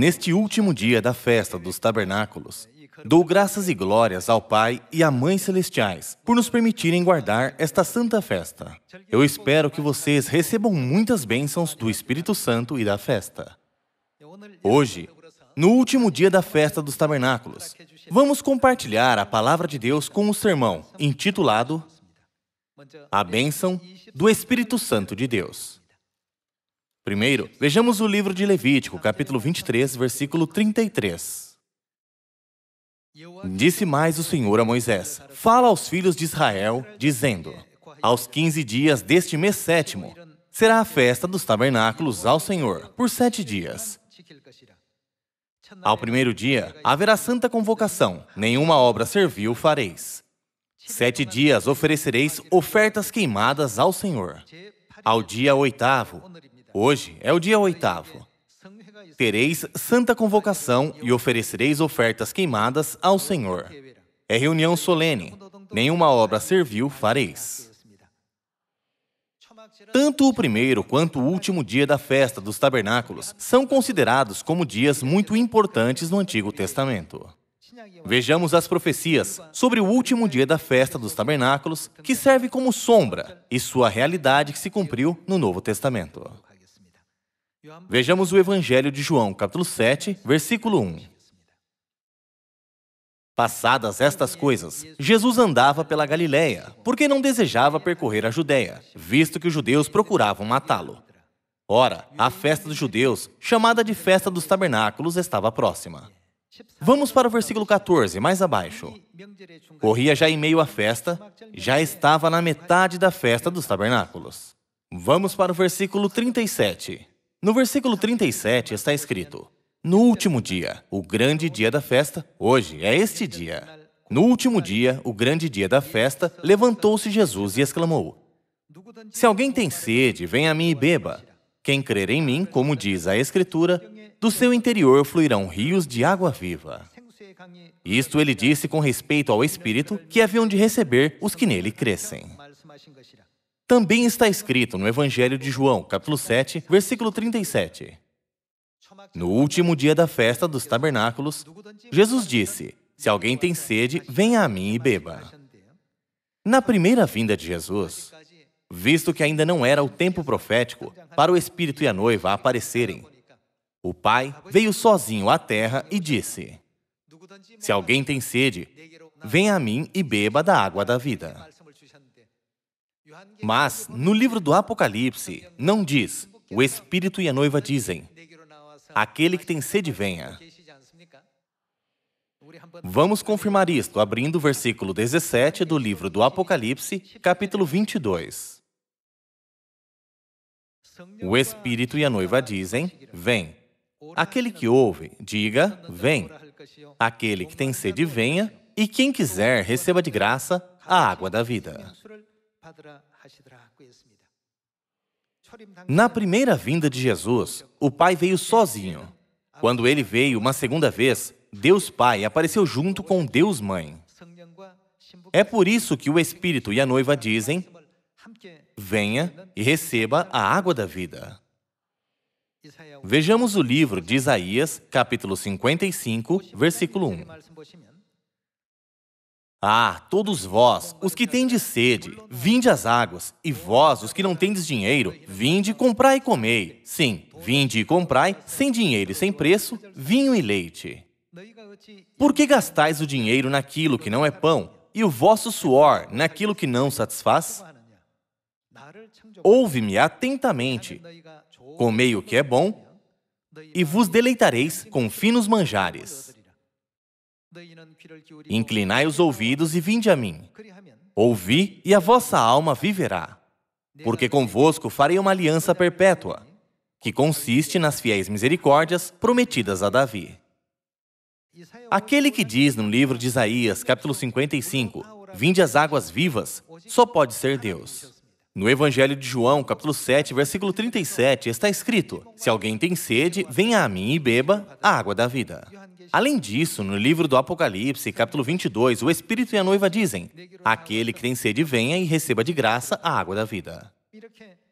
neste último dia da festa dos tabernáculos, dou graças e glórias ao Pai e à Mãe Celestiais por nos permitirem guardar esta santa festa. Eu espero que vocês recebam muitas bênçãos do Espírito Santo e da festa. Hoje, no último dia da festa dos tabernáculos, vamos compartilhar a palavra de Deus com o um sermão intitulado A Bênção do Espírito Santo de Deus. Primeiro, vejamos o livro de Levítico, capítulo 23, versículo 33. Disse mais o Senhor a Moisés: Fala aos filhos de Israel, dizendo: Aos quinze dias deste mês sétimo será a festa dos tabernáculos ao Senhor, por sete dias. Ao primeiro dia haverá santa convocação, nenhuma obra servil fareis. Sete dias oferecereis ofertas queimadas ao Senhor. Ao dia oitavo, Hoje é o dia oitavo. Tereis santa convocação e oferecereis ofertas queimadas ao Senhor. É reunião solene, nenhuma obra servil fareis. Tanto o primeiro quanto o último dia da festa dos tabernáculos são considerados como dias muito importantes no Antigo Testamento. Vejamos as profecias sobre o último dia da festa dos tabernáculos, que serve como sombra e sua realidade que se cumpriu no Novo Testamento. Vejamos o Evangelho de João, capítulo 7, versículo 1. Passadas estas coisas, Jesus andava pela Galiléia, porque não desejava percorrer a Judéia, visto que os judeus procuravam matá-lo. Ora, a festa dos judeus, chamada de Festa dos Tabernáculos, estava próxima. Vamos para o versículo 14, mais abaixo. Corria já em meio à festa, já estava na metade da festa dos tabernáculos. Vamos para o versículo 37. No versículo 37 está escrito: No último dia, o grande dia da festa, hoje é este dia. No último dia, o grande dia da festa, levantou-se Jesus e exclamou: Se alguém tem sede, vem a mim e beba. Quem crer em mim, como diz a Escritura, do seu interior fluirão rios de água viva. Isto ele disse com respeito ao Espírito que haviam de receber os que nele crescem. Também está escrito no Evangelho de João, capítulo 7, versículo 37. No último dia da festa dos tabernáculos, Jesus disse: Se alguém tem sede, venha a mim e beba. Na primeira vinda de Jesus, visto que ainda não era o tempo profético para o Espírito e a noiva aparecerem, o Pai veio sozinho à terra e disse: Se alguém tem sede, venha a mim e beba da água da vida. Mas, no livro do Apocalipse, não diz: o Espírito e a noiva dizem, aquele que tem sede, venha. Vamos confirmar isto abrindo o versículo 17 do livro do Apocalipse, capítulo 22. O Espírito e a noiva dizem: Vem. Aquele que ouve, diga: Vem. Aquele que tem sede, venha. E quem quiser, receba de graça a água da vida. Na primeira vinda de Jesus, o Pai veio sozinho. Quando ele veio uma segunda vez, Deus Pai apareceu junto com Deus Mãe. É por isso que o Espírito e a noiva dizem: Venha e receba a água da vida. Vejamos o livro de Isaías, capítulo 55, versículo 1. Ah, todos vós, os que tendes sede, vinde às águas, e vós, os que não tendes dinheiro, vinde, comprai e comei. Sim, vinde e comprai, sem dinheiro e sem preço, vinho e leite. Por que gastais o dinheiro naquilo que não é pão, e o vosso suor naquilo que não satisfaz? Ouve-me atentamente. Comei o que é bom, e vos deleitareis com finos manjares. Inclinai os ouvidos e vinde a mim. Ouvi, e a vossa alma viverá. Porque é convosco farei uma aliança perpétua, que consiste nas fiéis misericórdias prometidas a Davi. Aquele que é diz no livro de Isaías, capítulo 55, Vinde as águas vivas, só pode ser Deus. No Evangelho de João, capítulo 7, versículo 37, está escrito: Se alguém tem sede, venha a mim e beba a água da vida. Além disso, no livro do Apocalipse, capítulo 22, o Espírito e a noiva dizem: Aquele que tem sede, venha e receba de graça a água da vida.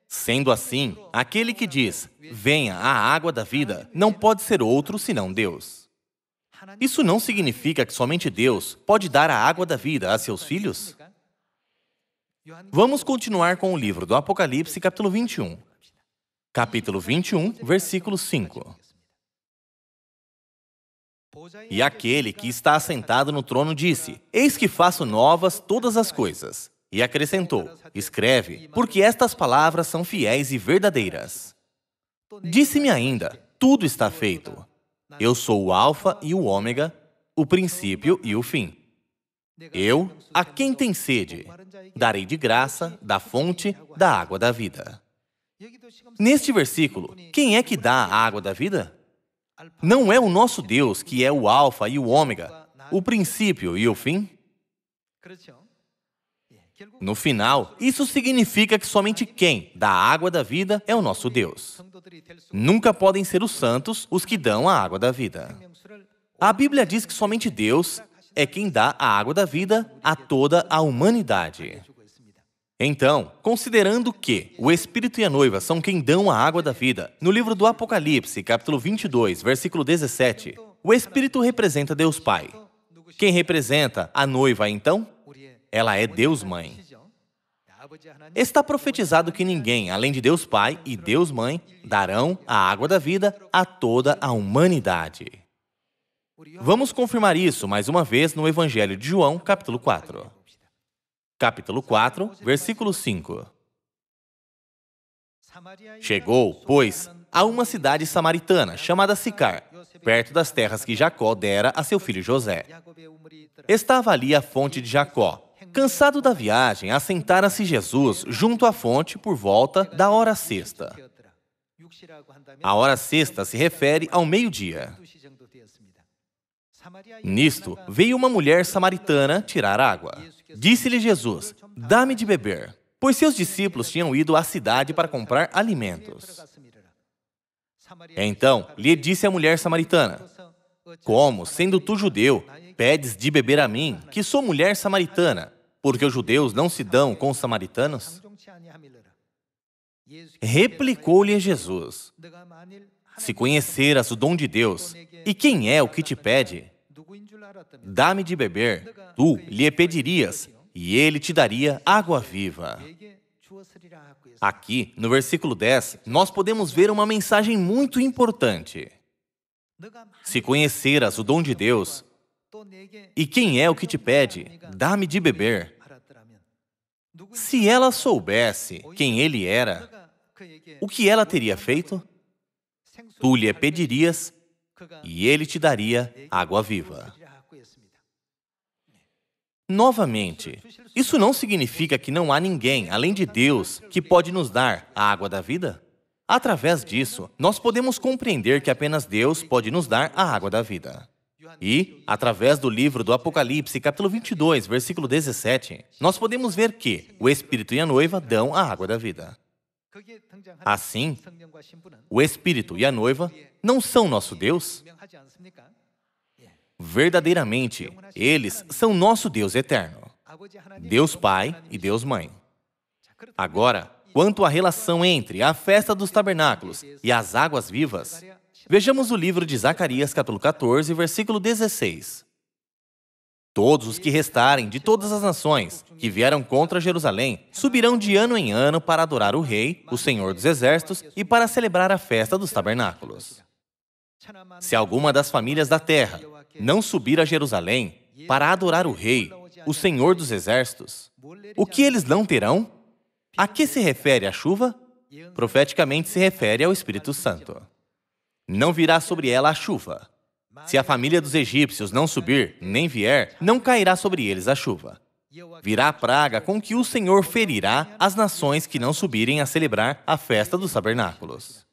Sendo assim, aquele que diz, venha a água da vida, não pode ser outro senão Deus. Isso não significa que somente Deus pode dar a água da vida a seus filhos? Vamos continuar com o livro do Apocalipse, capítulo 21. Capítulo 21, versículo 5. E aquele que está assentado no trono disse: Eis que faço novas todas as coisas. E acrescentou: Escreve, porque estas palavras são fiéis e verdadeiras. Disse-me ainda: Tudo está feito. Eu sou o Alfa e o Ômega, o princípio e o fim. Eu, a quem tem sede, darei de graça da fonte da água da vida. Neste versículo, quem é que dá a água da vida? Não é o nosso Deus que é o Alfa e o Ômega, o princípio e o fim? No final, isso significa que somente quem dá a água da vida é o nosso Deus. Nunca podem ser os santos os que dão a água da vida. A Bíblia diz que somente Deus é quem dá a água da vida a toda a humanidade. Então, considerando que o Espírito e a noiva são quem dão a água da vida, no livro do Apocalipse, capítulo 22, versículo 17, o Espírito representa Deus Pai. Quem representa a noiva, então? Ela é Deus Mãe. Está profetizado que ninguém, além de Deus Pai e Deus Mãe, darão a água da vida a toda a humanidade. Vamos confirmar isso mais uma vez no Evangelho de João, capítulo 4. Capítulo 4, versículo 5. Chegou, pois, a uma cidade samaritana chamada Sicar, perto das terras que Jacó dera a seu filho José. Estava ali a fonte de Jacó. Cansado da viagem, assentara-se Jesus junto à fonte por volta da hora sexta. A hora sexta se refere ao meio-dia. Nisto, veio uma mulher samaritana tirar água. Disse-lhe Jesus: Dá-me de beber. Pois seus discípulos tinham ido à cidade para comprar alimentos. Então lhe disse a mulher samaritana: Como, sendo tu judeu, pedes de beber a mim, que sou mulher samaritana? Porque os judeus não se dão com os samaritanos? Replicou-lhe Jesus: Se conheceras o dom de Deus, e quem é o que te pede, Dá-me de beber, tu lhe pedirias, e ele te daria água viva. Aqui, no versículo 10, nós podemos ver uma mensagem muito importante. Se conheceras o dom de Deus, e quem é o que te pede, dá-me de beber. Se ela soubesse quem ele era, o que ela teria feito? Tu lhe pedirias, e ele te daria água viva. Novamente, isso não significa que não há ninguém, além de Deus, que pode nos dar a água da vida? Através disso, nós podemos compreender que apenas Deus pode nos dar a água da vida. E, através do livro do Apocalipse, capítulo 22, versículo 17, nós podemos ver que o Espírito e a noiva dão a água da vida. Assim, o Espírito e a noiva não são nosso Deus? Verdadeiramente, eles são nosso Deus eterno, Deus Pai e Deus Mãe. Agora, quanto à relação entre a festa dos tabernáculos e as águas vivas, vejamos o livro de Zacarias, capítulo 14, versículo 16. Todos os que restarem de todas as nações que vieram contra Jerusalém subirão de ano em ano para adorar o Rei, o Senhor dos Exércitos, e para celebrar a festa dos tabernáculos. Se alguma das famílias da terra não subir a Jerusalém para adorar o Rei, o Senhor dos Exércitos, o que eles não terão? A que se refere a chuva? Profeticamente se refere ao Espírito Santo. Não virá sobre ela a chuva. Se a família dos egípcios não subir, nem vier, não cairá sobre eles a chuva. Virá a praga com que o Senhor ferirá as nações que não subirem a celebrar a festa dos tabernáculos.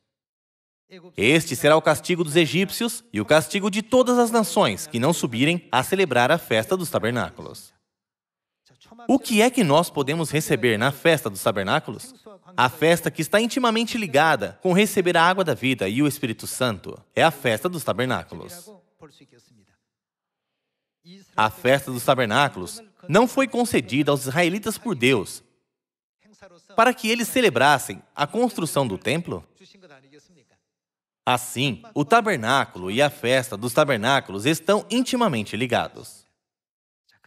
Este será o castigo dos egípcios e o castigo de todas as nações que não subirem a celebrar a festa dos tabernáculos. O que é que nós podemos receber na festa dos tabernáculos? A festa que está intimamente ligada com receber a água da vida e o Espírito Santo é a festa dos tabernáculos. A festa dos tabernáculos não foi concedida aos israelitas por Deus para que eles celebrassem a construção do templo? Assim, o tabernáculo e a festa dos tabernáculos estão intimamente ligados.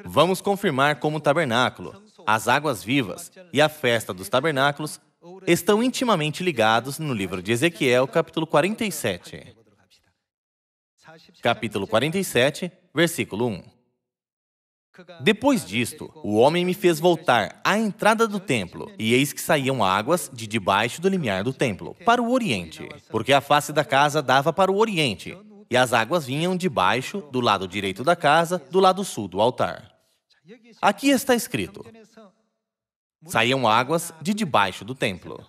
Vamos confirmar como o tabernáculo, as águas vivas e a festa dos tabernáculos estão intimamente ligados no livro de Ezequiel, capítulo 47. Capítulo 47, versículo 1. Depois disto, o homem me fez voltar à entrada do templo, e eis que saíam águas de debaixo do limiar do templo, para o oriente, porque a face da casa dava para o oriente, e as águas vinham debaixo, do lado direito da casa, do lado sul do altar. Aqui está escrito: saíam águas de debaixo do templo.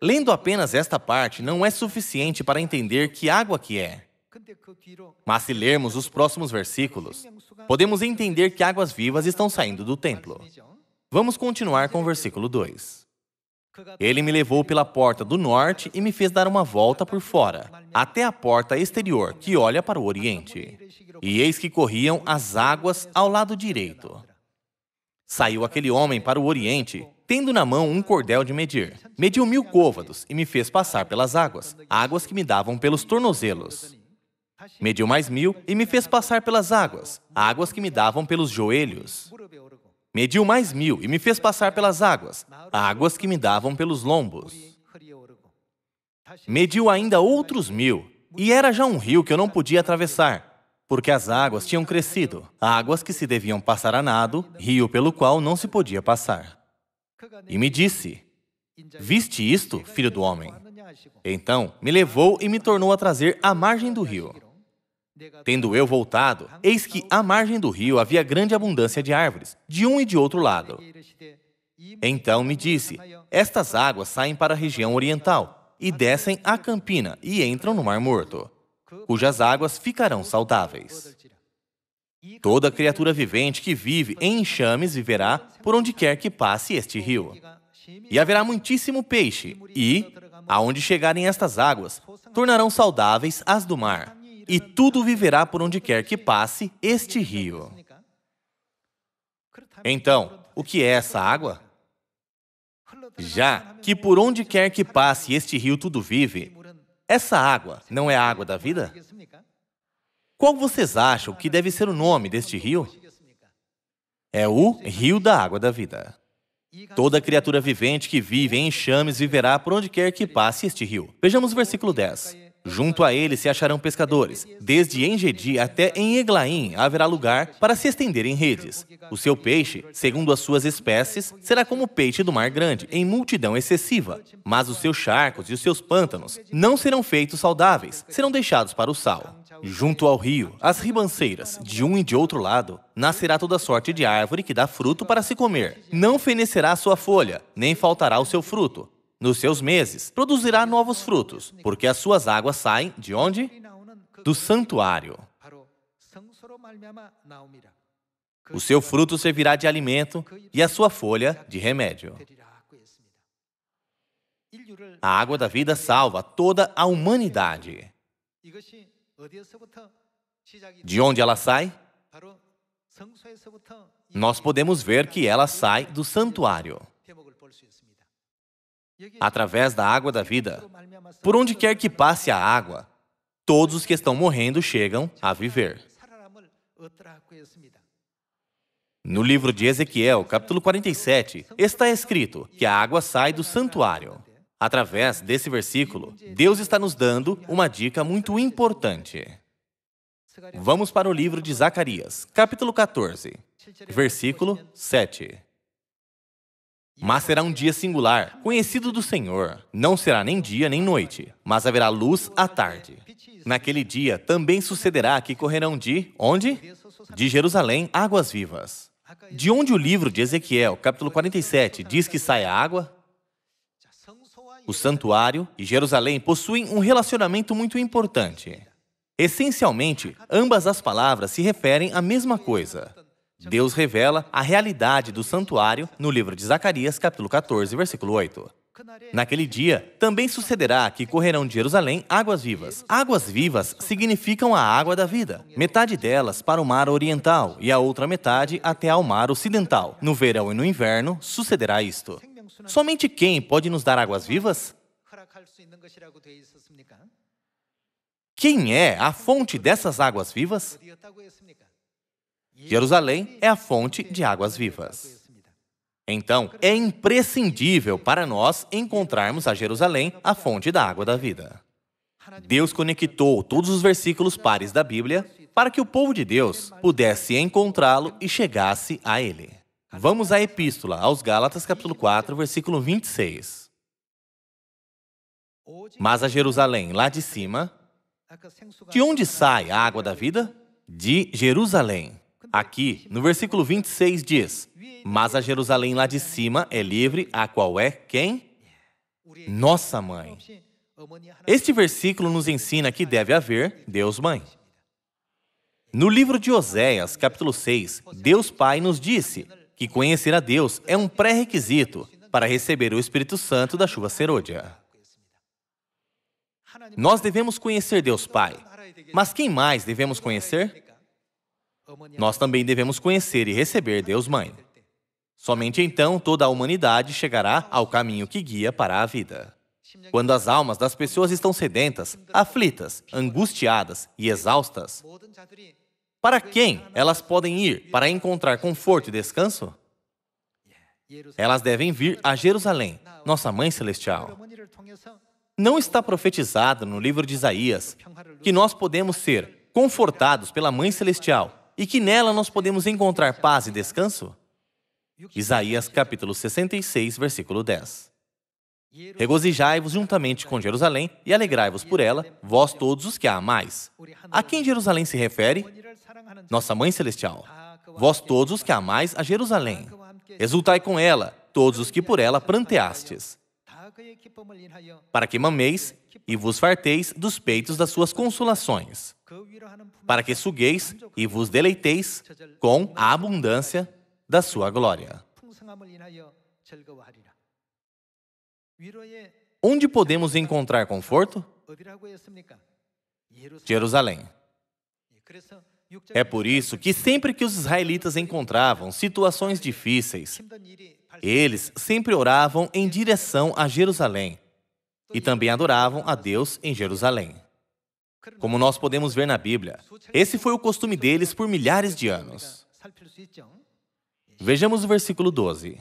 Lendo apenas esta parte não é suficiente para entender que água que é. Mas se lermos os próximos versículos, podemos entender que águas vivas estão saindo do templo. Vamos continuar com o versículo 2. Ele me levou pela porta do norte e me fez dar uma volta por fora, até a porta exterior, que olha para o oriente. E eis que corriam as águas ao lado direito. Saiu aquele homem para o oriente, tendo na mão um cordel de medir. Mediu mil côvados e me fez passar pelas águas, águas que me davam pelos tornozelos. Mediu mais mil e me fez passar pelas águas, águas que me davam pelos joelhos. Mediu mais mil e me fez passar pelas águas, águas que me davam pelos lombos. Mediu ainda outros mil, e era já um rio que eu não podia atravessar, porque as águas tinham crescido, águas que se deviam passar a nado, rio pelo qual não se podia passar. E me disse: Viste isto, filho do homem? Então me levou e me tornou a trazer à margem do rio. Tendo eu voltado, eis que à margem do rio havia grande abundância de árvores, de um e de outro lado. Então me disse: Estas águas saem para a região oriental e descem à campina e entram no Mar Morto, cujas águas ficarão saudáveis. Toda criatura vivente que vive em enxames viverá por onde quer que passe este rio. E haverá muitíssimo peixe, e, aonde chegarem estas águas, tornarão saudáveis as do mar e tudo viverá por onde quer que passe este rio. Então, o que é essa água? Já que por onde quer que passe este rio tudo vive, essa água não é a água da vida? Qual vocês acham que deve ser o nome deste rio? É o Rio da Água da Vida. Toda criatura vivente que vive em chames viverá por onde quer que passe este rio. Vejamos o versículo 10. Junto a ele se acharão pescadores. Desde Engedi até em Eglaim haverá lugar para se estenderem redes. O seu peixe, segundo as suas espécies, será como o peixe do mar grande, em multidão excessiva. Mas os seus charcos e os seus pântanos não serão feitos saudáveis, serão deixados para o sal. Junto ao rio, as ribanceiras, de um e de outro lado, nascerá toda sorte de árvore que dá fruto para se comer. Não fenecerá sua folha, nem faltará o seu fruto nos seus meses, produzirá novos frutos, porque as suas águas saem de onde? Do santuário. O seu fruto servirá de alimento e a sua folha de remédio. A água da vida salva toda a humanidade. De onde ela sai? Nós podemos ver que ela sai do santuário através da água da vida. Por onde quer que passe a água, todos os que estão morrendo chegam a viver. No livro de Ezequiel, capítulo 47, está escrito que a água sai do santuário. Através desse versículo, Deus está nos dando uma dica muito importante. Vamos para o livro de Zacarias, capítulo 14, versículo 7. Mas será um dia singular, conhecido do Senhor. Não será nem dia nem noite, mas haverá luz à tarde. Naquele dia também sucederá que correrão de onde? De Jerusalém águas vivas. De onde o livro de Ezequiel, capítulo 47, diz que sai a água? O santuário e Jerusalém possuem um relacionamento muito importante. Essencialmente, ambas as palavras se referem à mesma coisa. Deus revela a realidade do santuário no livro de Zacarias, capítulo 14, versículo 8. Naquele dia, também sucederá que correrão de Jerusalém águas vivas. Águas vivas significam a água da vida, metade delas para o mar oriental e a outra metade até ao mar ocidental. No verão e no inverno, sucederá isto. Somente quem pode nos dar águas vivas? Quem é a fonte dessas águas vivas? Jerusalém é a fonte de águas vivas. Então, é imprescindível para nós encontrarmos a Jerusalém, a fonte da água da vida. Deus conectou todos os versículos pares da Bíblia para que o povo de Deus pudesse encontrá-lo e chegasse a ele. Vamos à epístola aos Gálatas, capítulo 4, versículo 26. Mas a Jerusalém, lá de cima, de onde sai a água da vida? De Jerusalém, Aqui, no versículo 26 diz: Mas a Jerusalém lá de cima é livre, a qual é quem? Nossa mãe. Este versículo nos ensina que deve haver Deus Mãe. No livro de Oséias, capítulo 6, Deus Pai nos disse que conhecer a Deus é um pré-requisito para receber o Espírito Santo da chuva serôdia. Nós devemos conhecer Deus Pai, mas quem mais devemos conhecer? Nós também devemos conhecer e receber Deus Mãe. Somente então toda a humanidade chegará ao caminho que guia para a vida. Quando as almas das pessoas estão sedentas, aflitas, angustiadas e exaustas, para quem elas podem ir para encontrar conforto e descanso? Elas devem vir a Jerusalém, nossa Mãe Celestial. Não está profetizado no livro de Isaías que nós podemos ser confortados pela Mãe Celestial e que nela nós podemos encontrar paz e descanso? Isaías capítulo 66, versículo 10. Regozijai-vos juntamente com Jerusalém e alegrai-vos por ela, vós todos os que a amais. A quem Jerusalém se refere? Nossa Mãe Celestial. Vós todos os que amais a Jerusalém. Exultai com ela, todos os que por ela pranteastes. Para que mameis e vos farteis dos peitos das suas consolações para que sugueis e vos deleiteis com a abundância da sua glória. Onde podemos encontrar conforto? Jerusalém. É por isso que sempre que os israelitas encontravam situações difíceis, eles sempre oravam em direção a Jerusalém e também adoravam a Deus em Jerusalém como nós podemos ver na Bíblia. Esse foi o costume deles por milhares de anos. Vejamos o versículo 12.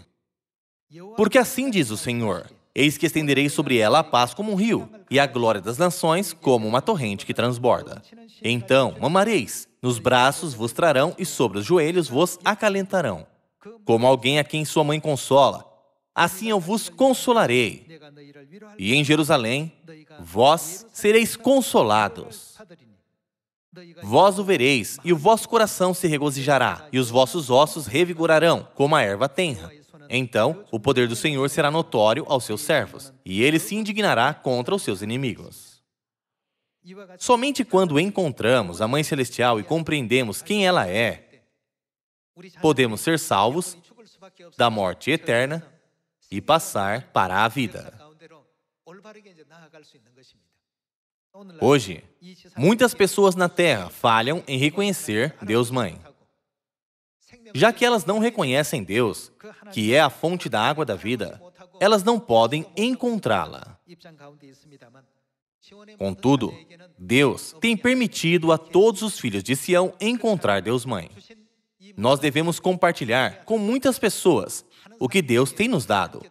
Porque assim diz o Senhor: Eis que estenderei sobre ela a paz como um rio, e a glória das nações como uma torrente que transborda. Então mamareis, nos braços vos trarão e sobre os joelhos vos acalentarão. Como alguém a quem sua mãe consola, assim eu vos consolarei. E em Jerusalém, vós sereis consolados. Vós o vereis, e o vosso coração se regozijará, e os vossos ossos revigorarão, como a erva tenra. Então, o poder do Senhor será notório aos seus servos, e ele se indignará contra os seus inimigos. Somente quando encontramos a Mãe Celestial e compreendemos quem ela é, podemos ser salvos da morte eterna e passar para a vida. Hoje, muitas pessoas na Terra falham em reconhecer Deus Mãe. Já que elas não reconhecem Deus, que é a fonte da água da vida, elas não podem encontrá-la. Contudo, Deus tem permitido a todos os filhos de Sião encontrar Deus Mãe. Nós devemos compartilhar com muitas pessoas o que Deus tem nos dado,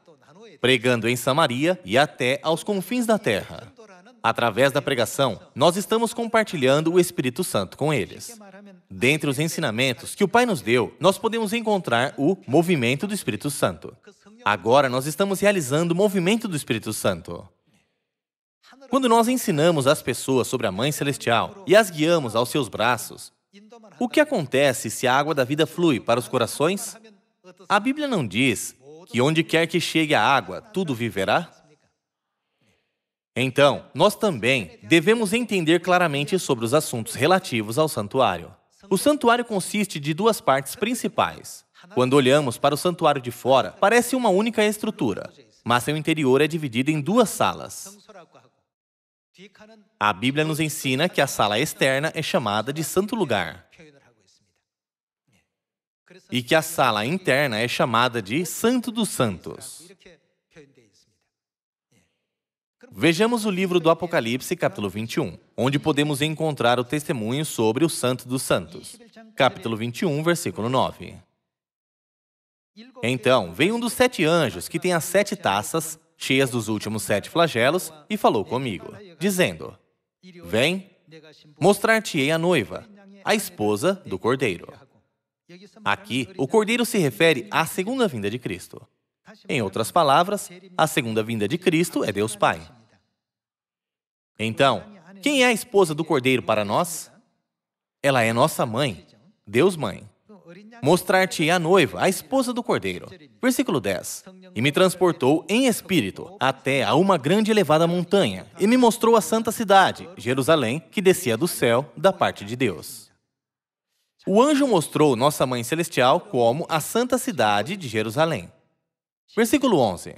pregando em Samaria e até aos confins da terra. Através da pregação, nós estamos compartilhando o Espírito Santo com eles. Dentre os ensinamentos que o Pai nos deu, nós podemos encontrar o movimento do Espírito Santo. Agora nós estamos realizando o movimento do Espírito Santo. Quando nós ensinamos as pessoas sobre a Mãe Celestial e as guiamos aos seus braços, o que acontece se a água da vida flui para os corações? A Bíblia não diz que onde quer que chegue a água, tudo viverá? Então, nós também devemos entender claramente sobre os assuntos relativos ao santuário. O santuário consiste de duas partes principais. Quando olhamos para o santuário de fora, parece uma única estrutura, mas seu interior é dividido em duas salas. A Bíblia nos ensina que a sala externa é chamada de santo lugar, e que a sala interna é chamada de Santo dos Santos. Vejamos o livro do Apocalipse, capítulo 21, onde podemos encontrar o testemunho sobre o Santo dos Santos. Capítulo 21, versículo 9. Então veio um dos sete anjos, que tem as sete taças, cheias dos últimos sete flagelos, e falou comigo, dizendo: Vem, mostrar-te-ei a noiva, a esposa do cordeiro. É Aqui, o cordeiro se refere à segunda vinda de Cristo. Tá em outras palavras, a segunda vinda de Cristo é Deus Pai. Então, quem é a esposa do cordeiro para nós? Ela é nossa mãe, Deus Mãe. Mostrar-te a noiva, a esposa do cordeiro. Versículo 10. E me transportou em espírito até a uma grande elevada montanha, e me mostrou a santa cidade, Jerusalém, que descia do céu da parte de Deus. O anjo mostrou Nossa Mãe Celestial como a santa cidade de Jerusalém. Versículo 11: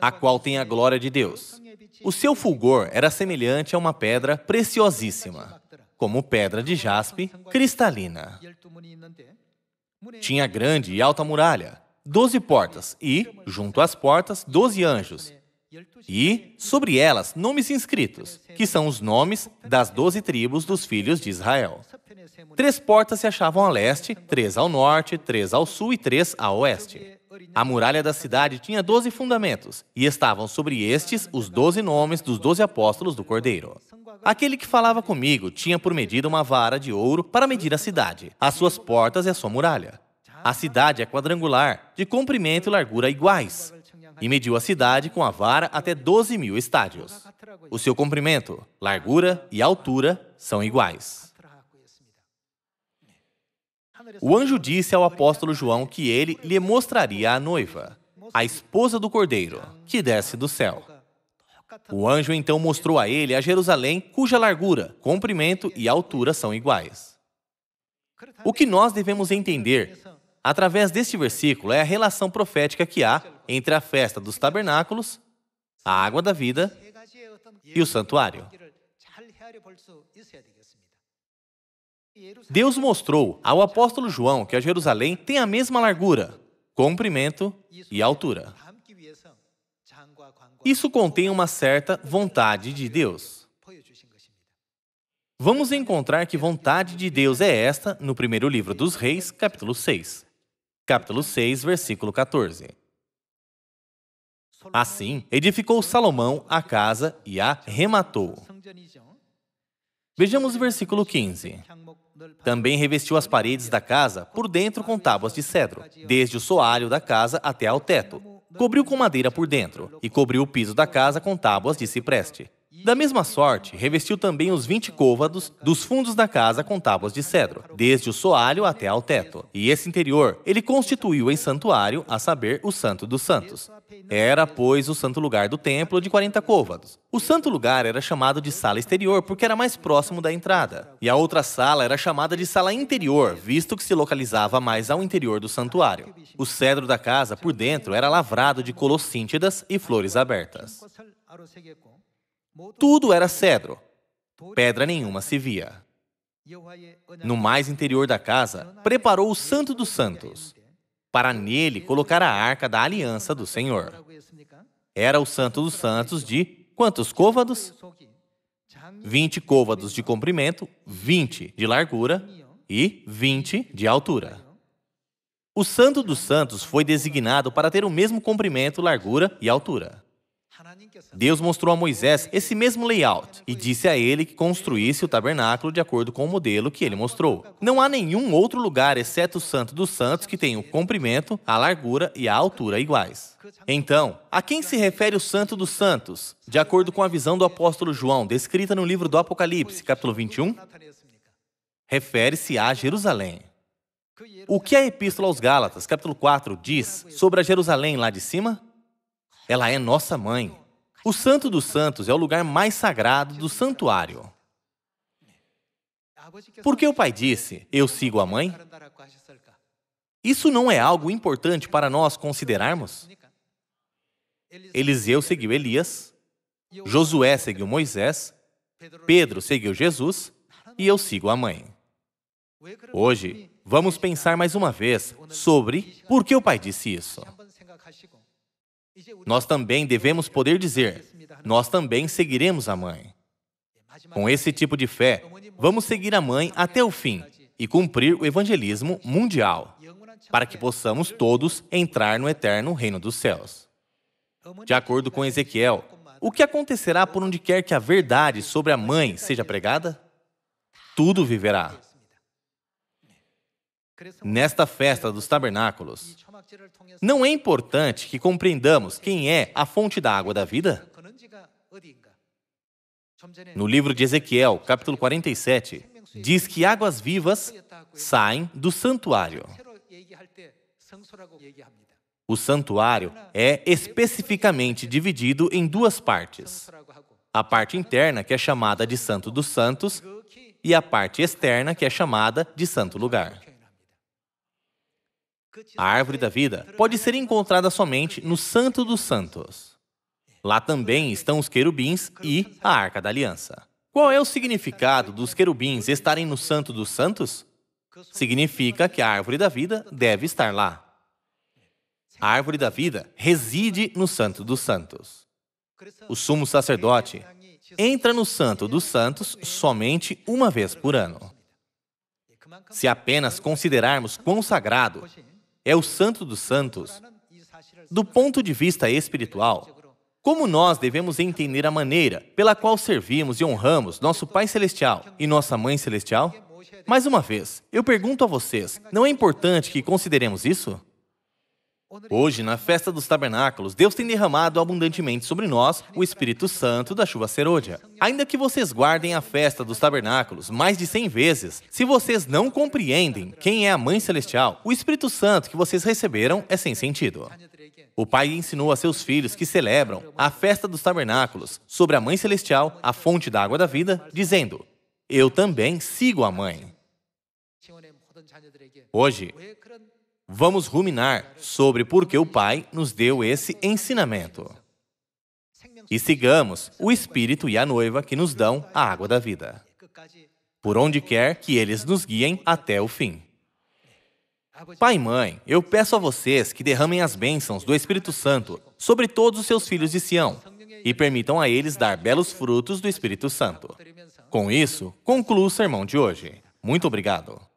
A qual tem a glória de Deus. O seu fulgor era semelhante a uma pedra preciosíssima, como pedra de jaspe cristalina. Tinha grande e alta muralha, doze portas, e, junto às portas, doze anjos, e sobre elas nomes inscritos, que são os nomes das doze tribos dos filhos de Israel. Três portas se achavam a leste, três ao norte, três ao sul e três a oeste. A muralha da cidade assim. tinha doze fundamentos, e estavam sobre estes os doze nomes dos doze apóstolos do Cordeiro. Aquele que falava comigo tinha por medida uma vara de ouro para medir a cidade, as suas portas e a sua muralha. A cidade é quadrangular, de comprimento e largura iguais, e mediu a cidade com a vara até 12 mil estádios. O seu comprimento, largura e altura são iguais. O anjo disse ao apóstolo João que ele lhe mostraria a noiva, a esposa do cordeiro, que desce do céu. O anjo então mostrou a ele a Jerusalém, cuja largura, comprimento e altura são iguais. O que nós devemos entender através deste versículo é a relação profética que há entre a festa dos tabernáculos, a água da vida e o santuário. Deus mostrou ao apóstolo João que a Jerusalém tem a mesma largura, comprimento e altura. Isso contém uma certa vontade de Deus. Vamos encontrar que vontade de Deus é esta no primeiro livro dos Reis, capítulo 6. Capítulo 6, versículo 14. Assim, edificou Salomão a casa e a rematou. Vejamos o versículo 15. Também revestiu as paredes da casa por dentro com tábuas de cedro, desde o soalho da casa até ao teto. Cobriu com madeira por dentro e cobriu o piso da casa com tábuas de cipreste. Da mesma sorte, revestiu também os 20 côvados dos fundos da casa com tábuas de cedro, desde o soalho até ao teto. E esse interior ele constituiu em santuário, a saber, o Santo dos Santos. Era, pois, o santo lugar do templo de 40 côvados. O santo lugar era chamado de sala exterior porque era mais próximo da entrada. E a outra sala era chamada de sala interior, visto que se localizava mais ao interior do santuário. O cedro da casa, por dentro, era lavrado de colossíntidas e flores abertas. Tudo era cedro. Pedra nenhuma se via. No mais interior da casa, preparou o Santo dos Santos, para nele colocar a arca da aliança do Senhor. Era o Santo dos Santos de quantos côvados? 20 côvados de comprimento, 20 de largura e 20 de altura. O Santo dos Santos foi designado para ter o mesmo comprimento, largura e altura. Deus mostrou a Moisés esse mesmo layout e disse a ele que construísse o tabernáculo de acordo com o modelo que ele mostrou. Não há nenhum outro lugar, exceto o Santo dos Santos, que tenha o comprimento, a largura e a altura iguais. Então, a quem se refere o Santo dos Santos, de acordo com a visão do apóstolo João, descrita no livro do Apocalipse, capítulo 21? Refere-se a Jerusalém. O que a Epístola aos Gálatas, capítulo 4, diz sobre a Jerusalém lá de cima? Ela é nossa mãe. O Santo dos Santos é o lugar mais sagrado do santuário. Porque o pai disse: Eu sigo a mãe? Isso não é algo importante para nós considerarmos? Eliseu seguiu Elias, Josué seguiu Moisés, Pedro seguiu Jesus e eu sigo a mãe. Hoje, vamos pensar mais uma vez sobre por que o pai disse isso nós também devemos poder dizer: nós também seguiremos a mãe. Com esse tipo de fé, vamos seguir a mãe até o fim e cumprir o evangelismo mundial, para que possamos todos entrar no eterno reino dos céus. De acordo com Ezequiel, o que acontecerá por onde quer que a verdade sobre a mãe seja pregada? Tudo viverá nesta festa dos tabernáculos. Não é importante que compreendamos quem é a fonte da água da vida? No livro de Ezequiel, capítulo 47, diz que águas vivas saem do santuário. O santuário é especificamente dividido em duas partes: a parte interna, que é chamada de Santo dos Santos, e a parte externa, que é chamada de Santo Lugar. A árvore da vida pode ser encontrada somente no Santo dos Santos. Lá também estão os querubins e a Arca da Aliança. Qual é o significado dos querubins estarem no Santo dos Santos? Significa que a árvore da vida deve estar lá. A árvore da vida reside no Santo dos Santos. O sumo sacerdote entra no Santo dos Santos somente uma vez por ano. Se apenas considerarmos quão sagrado é o Santo dos Santos. Do ponto de vista espiritual, como nós devemos entender a maneira pela qual servimos e honramos nosso Pai Celestial e nossa Mãe Celestial? Mais uma vez, eu pergunto a vocês: não é importante que consideremos isso? Hoje, na festa dos tabernáculos, Deus tem derramado abundantemente sobre nós o Espírito Santo da chuva serôdia. Ainda que vocês guardem a festa dos tabernáculos mais de 100 vezes, se vocês não compreendem quem é a Mãe Celestial, o Espírito Santo que vocês receberam é sem sentido. O pai ensinou a seus filhos que celebram a festa dos tabernáculos sobre a Mãe Celestial, a fonte da água da vida, dizendo: Eu também sigo a Mãe. Hoje, vamos ruminar sobre por que o Pai nos deu esse ensinamento. E sigamos o Espírito e a noiva que nos dão a água da vida, por onde quer que eles nos guiem até o fim. Pai e mãe, eu peço a vocês que derramem as bênçãos do Espírito Santo sobre todos os seus filhos de Sião e permitam a eles dar belos frutos do Espírito Santo. Com isso, concluo o sermão de hoje. Muito obrigado.